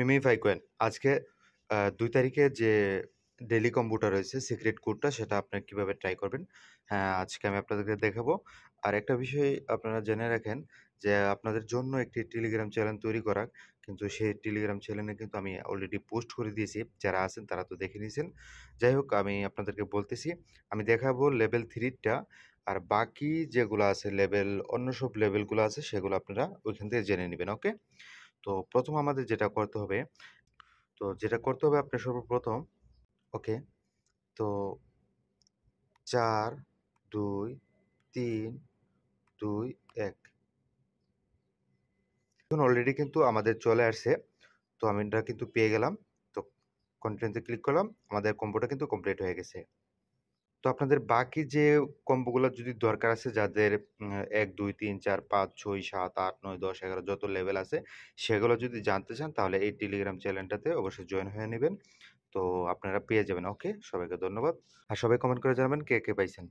MemeFi কোয়েন আজকে দুই তারিখে যে ডেলি কম্পিউটার রয়েছে সিক্রেট কোডটা সেটা আপনারা কীভাবে ট্রাই করবেন হ্যাঁ আজকে আমি আপনাদেরকে দেখাবো আর একটা বিষয় আপনারা জেনে রাখেন যে আপনাদের জন্য একটি টেলিগ্রাম চ্যানেল তৈরি করা কিন্তু সেই টেলিগ্রাম চ্যানেলে কিন্তু আমি অলরেডি পোস্ট করে দিয়েছি যারা আছেন তারা তো দেখে নিয়েছেন যাই হোক আমি আপনাদেরকে বলতেছি আমি দেখাবো লেভেল থ্রিটা আর বাকি যেগুলো আছে লেভেল অন্য সব লেভেলগুলো আছে সেগুলো আপনারা ওইখান থেকে জেনে নেবেন ওকে তো প্রথম আমাদের যেটা করতে হবে তো যেটা করতে হবে আপনার সর্বপ্রথম ওকে তো চার দুই তিন দুই এক অলরেডি কিন্তু আমাদের চলে আসছে তো আমি এটা কিন্তু পেয়ে গেলাম তো কন্টেন্টে ক্লিক করলাম আমাদের কম্পিউটার কিন্তু কমপ্লিট হয়ে গেছে তো আপনাদের বাকি যে কম্বোগুলো যদি দরকার আছে যাদের এক দুই তিন চার পাঁচ ছয় সাত আট নয় দশ এগারো যত লেভেল আছে সেগুলো যদি জানতে চান তাহলে এই টেলিগ্রাম চ্যানেলটাতে অবশ্যই জয়েন হয়ে নেবেন তো আপনারা পেয়ে যাবেন ওকে সবাইকে ধন্যবাদ আর সবাই কমেন্ট করে জানাবেন কে কে পাইছেন